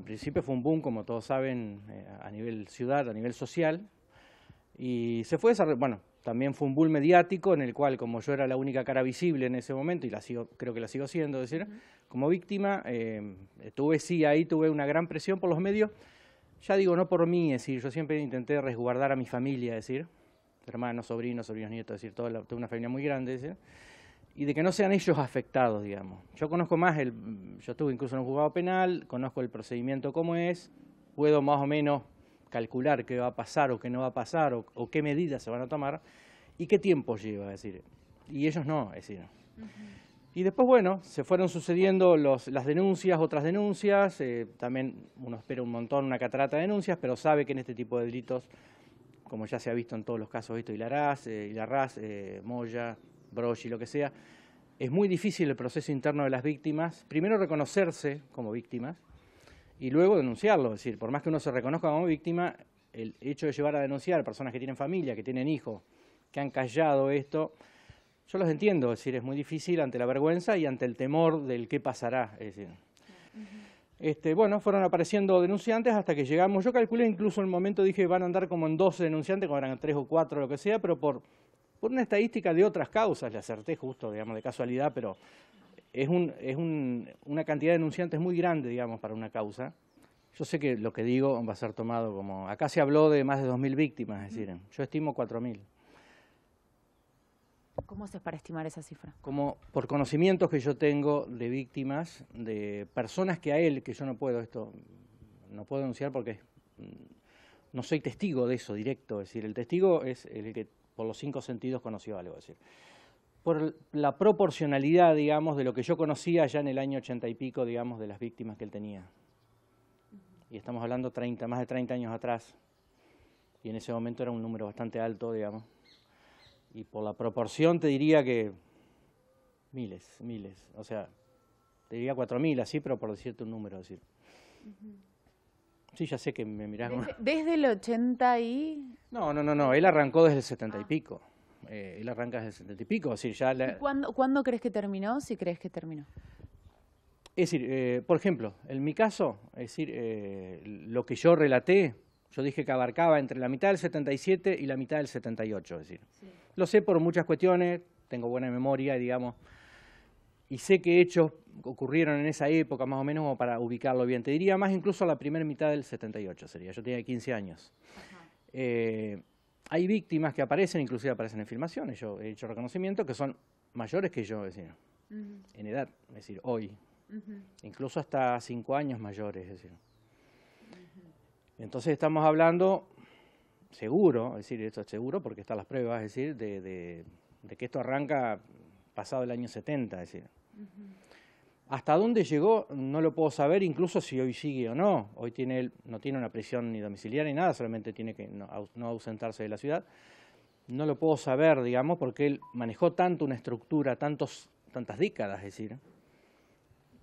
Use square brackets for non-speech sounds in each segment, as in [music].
en principio fue un boom, como todos saben, eh, a nivel ciudad, a nivel social, y se fue desarrollando, bueno, también fue un boom mediático en el cual, como yo era la única cara visible en ese momento, y creo que la sigo siendo, decir, como víctima, eh, tuve sí, ahí tuve una gran presión por los medios, ya digo, no por mí, es decir, yo siempre intenté resguardar a mi familia, es decir, hermanos, sobrinos, sobrinos, nietos, es decir, toda, una familia muy grande, es decir, y de que no sean ellos afectados, digamos. Yo conozco más, el, yo estuve incluso en un juzgado penal, conozco el procedimiento como es, puedo más o menos calcular qué va a pasar o qué no va a pasar o, qué medidas se van a tomar y qué tiempo lleva, es decir. Y ellos no, es decir. Y después, bueno, se fueron sucediendo las denuncias, otras denuncias, eh, también uno espera un montón, una catarata de denuncias, pero sabe que en este tipo de delitos, como ya se ha visto en todos los casos, esto Hilarás, eh, eh, Moya, y lo que sea, es muy difícil el proceso interno de las víctimas, primero reconocerse como víctimas y luego denunciarlo, es decir, por más que uno se reconozca como víctima, el hecho de llevar a denunciar a personas que tienen familia, que tienen hijos, que han callado esto, yo los entiendo, es decir, es muy difícil ante la vergüenza y ante el temor del qué pasará, es decir. Este, bueno, fueron apareciendo denunciantes hasta que llegamos. Yo calculé incluso en el momento, dije, van a andar como en 12 denunciantes, como eran tres o cuatro, lo que sea, pero por por una estadística de otras causas, le acerté justo, digamos, de casualidad, pero es, un, es una cantidad de denunciantes muy grande, digamos, para una causa. Yo sé que lo que digo va a ser tomado como... Acá se habló de más de 2.000 víctimas, es decir, yo estimo 4.000. ¿Cómo haces para estimar esa cifra? Como por conocimientos que yo tengo de víctimas, de personas que a él, que yo no puedo esto, no puedo denunciar porque mm, no soy testigo de eso directo, es decir, el testigo es el que por los cinco sentidos conoció algo. Es decir, por la proporcionalidad, digamos, de lo que yo conocía ya en el año ochenta y pico, digamos, de las víctimas que él tenía. Y estamos hablando 30, más de 30 años atrás. Y en ese momento era un número bastante alto, digamos. Y por la proporción te diría que miles, miles. O sea, te diría cuatro mil, así, pero por decirte un número, es decir. Sí, ya sé que me mirás. Desde, el 80 y...? No, no, no, no. Él arrancó desde el 70 y ah. pico. Eh, él arranca desde el 70 y pico. O ya cuándo, crees que terminó, si crees que terminó? Es decir, eh, por ejemplo, en mi caso, es decir, eh, lo que yo relaté, yo dije que abarcaba entre la mitad del 77 y la mitad del 78, es decir. Lo sé por muchas cuestiones, tengo buena memoria, digamos y sé que hechos ocurrieron en esa época más o menos para ubicarlo bien. Te diría más incluso a la primera mitad del 78 sería, yo tenía 15 años. Eh, hay víctimas que aparecen, inclusive aparecen en filmaciones, yo he hecho reconocimiento, que son mayores que yo, en edad, es decir, hoy. Incluso hasta 5 años mayores, es decir. Entonces estamos hablando, seguro, es decir, esto es seguro porque están las pruebas, es decir, de, de que esto arranca pasado el año 70, es decir. Hasta dónde llegó no lo puedo saber, incluso si hoy sigue o no. Hoy tiene, no tiene una prisión ni domiciliaria ni nada, solamente tiene que no, ausentarse de la ciudad. No lo puedo saber, digamos, porque él manejó tanto una estructura, tantos, tantas décadas, es decir,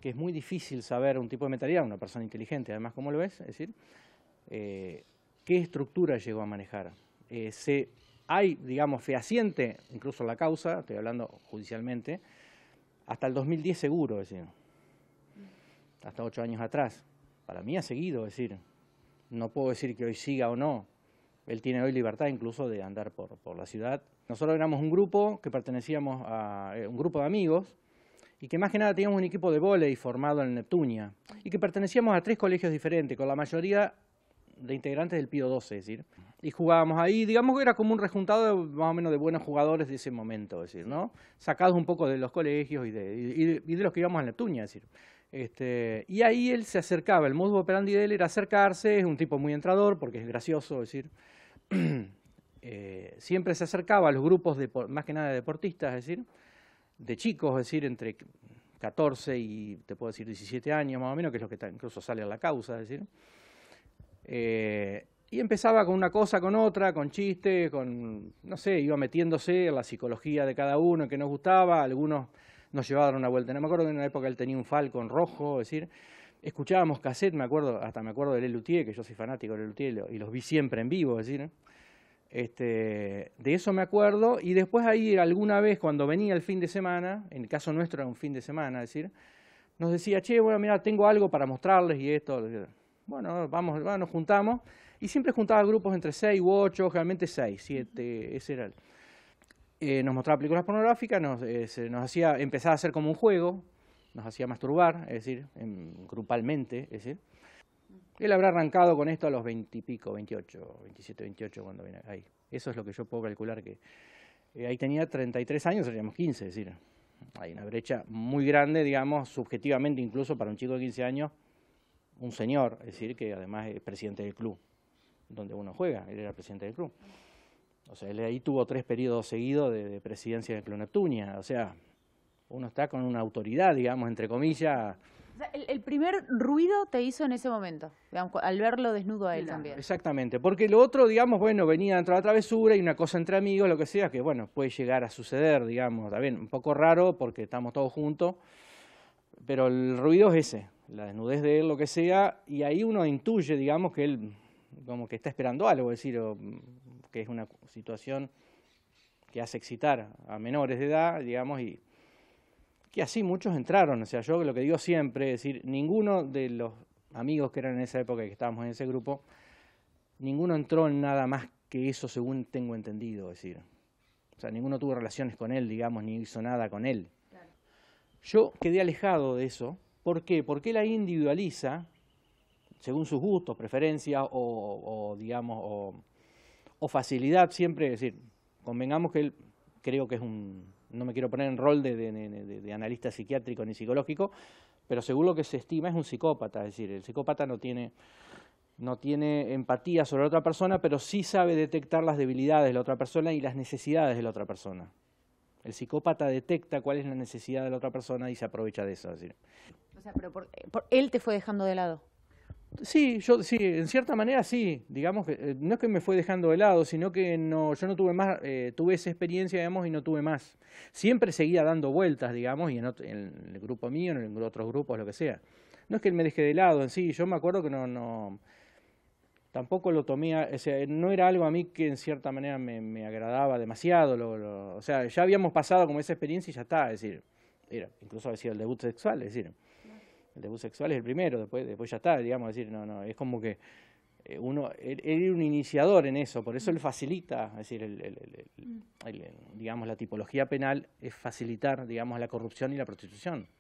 que es muy difícil saber un tipo de mentalidad, una persona inteligente, además, como lo es, es decir, eh, qué estructura llegó a manejar. Eh, hay, digamos, fehaciente, incluso la causa, estoy hablando judicialmente, hasta el 2010 seguro, decir. Hasta ocho años atrás. Para mí ha seguido, decir. No puedo decir que hoy siga o no. Él tiene hoy libertad incluso de andar por, la ciudad. Nosotros éramos un grupo que pertenecíamos a eh, un grupo de amigos y que más que nada teníamos un equipo de volei formado en Neptunia y que pertenecíamos a tres colegios diferentes, con la mayoría de integrantes del Pío 12 es decir. Y jugábamos ahí, digamos que era como un rejuntado más o menos de buenos jugadores de ese momento, es decir, ¿no? Sacados un poco de los colegios y de, y de, los que íbamos a la decir. Este, y ahí él se acercaba, el modus operandi de él era acercarse, es un tipo muy entrador porque es gracioso, decir, [clears throat] eh, siempre se acercaba a los grupos, de, más que nada de deportistas, es decir, de chicos, es decir, entre 14 y te puedo decir 17 años más o menos, que es lo que incluso sale a la causa, es decir. Eh, y empezaba con una cosa, con otra, con chistes, con, no sé, iba metiéndose en la psicología de cada uno, que nos gustaba, algunos nos llevaban una vuelta. No me acuerdo que en una época él tenía un falcon rojo, decir, escuchábamos cassette, me acuerdo, hasta me acuerdo de Lelutier, que yo soy fanático de Lelutier y los vi siempre en vivo, decir, este, de eso me acuerdo. Y después ahí alguna vez cuando venía el fin de semana, en el caso nuestro era un fin de semana, decir, nos decía, che, bueno, mira, tengo algo para mostrarles y esto. Bueno, vamos, nos juntamos. Y siempre juntaba grupos entre 6 u 8, generalmente 6, 7, ese era eh, nos mostraba películas pornográficas, eh, nos, hacía, empezaba a hacer como un juego, nos hacía masturbar, es decir, grupalmente, es decir. Él habrá arrancado con esto a los 20 y pico, 28, 27, 28, cuando viene ahí. Eso es lo que yo puedo calcular que... Eh, ahí tenía 33 años, seríamos 15, es decir, hay una brecha muy grande, digamos, subjetivamente incluso para un chico de 15 años, un señor, es decir, que además es presidente del club donde uno juega, él era presidente del club. O sea, él ahí tuvo tres periodos seguidos de, presidencia del Club Neptunia, o sea, uno está con una autoridad, digamos, entre comillas. el, primer ruido te hizo en ese momento, al verlo desnudo a él también. Exactamente, porque lo otro, digamos, bueno, venía dentro de la travesura y una cosa entre amigos, lo que sea, que bueno, puede llegar a suceder, digamos, también un poco raro porque estamos todos juntos, pero el ruido es ese, la desnudez de él, lo que sea, y ahí uno intuye, digamos, que él como que está esperando algo, es decir, o, que es una situación que hace excitar a menores de edad, digamos, y que así muchos entraron. O sea, yo lo que digo siempre, es decir, ninguno de los amigos que eran en esa época y que estábamos en ese grupo, ninguno entró en nada más que eso, según tengo entendido, es decir. O sea, ninguno tuvo relaciones con él, digamos, ni hizo nada con él. Yo quedé alejado de eso, ¿Por qué? Porque la individualiza según sus gustos, preferencias o, digamos, o, facilidad siempre. Es decir, convengamos que él creo que es un, no me quiero poner en rol de, analista psiquiátrico ni psicológico, pero según lo que se estima es un psicópata, es decir, el psicópata no tiene empatía sobre la otra persona, pero sí sabe detectar las debilidades de la otra persona y las necesidades de la otra persona. El psicópata detecta cuál es la necesidad de la otra persona y se aprovecha de eso. O sea, pero eh, por, él te fue dejando de lado. Sí, yo sí, en cierta manera sí, digamos que eh, no es que me fue dejando de lado, sino que no, yo no tuve más, eh, tuve esa experiencia, digamos, y no tuve más. Siempre seguía dando vueltas, digamos, y en, el grupo mío, en otros grupos, lo que sea. No es que él me deje de lado en sí, yo me acuerdo que no, no tampoco lo tomía, no era algo a mí que en cierta manera me, agradaba demasiado, o sea, ya habíamos pasado como esa experiencia y ya está, decir, era, incluso decía el debut sexual, es decir, el debut sexual es el primero, después, después ya está, digamos, es decir, no, no, es como que eh, uno, él, er, era un iniciador en eso, por eso él facilita, es decir, digamos, la tipología penal es facilitar, digamos, la corrupción y la prostitución.